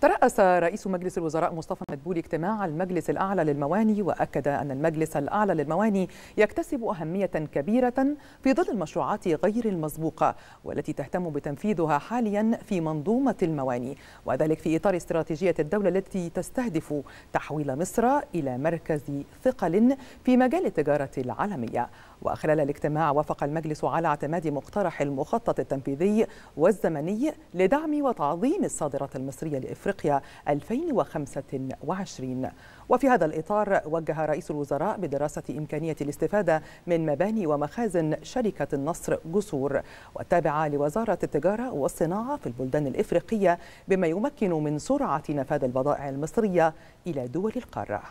ترأس رئيس مجلس الوزراء مصطفى مدبولي اجتماع المجلس الأعلى للمواني وأكد أن المجلس الأعلى للمواني يكتسب أهمية كبيرة في ظل المشروعات غير المسبوقة والتي تهتم بتنفيذها حاليا في منظومة المواني وذلك في إطار استراتيجية الدولة التي تستهدف تحويل مصر إلى مركز ثقل في مجال التجارة العالمية وخلال الاجتماع وافق المجلس على اعتماد مقترح المخطط التنفيذي والزمني لدعم وتعظيم الصادرات المصرية لإفريقيا 2025 2020 وفي هذا الإطار وجه رئيس الوزراء بدراسة إمكانية الاستفادة من مباني ومخازن شركة النصر جسور والتابعة لوزارة التجارة والصناعة في البلدان الإفريقية بما يمكن من سرعة نفاذ البضائع المصرية إلى دول القارة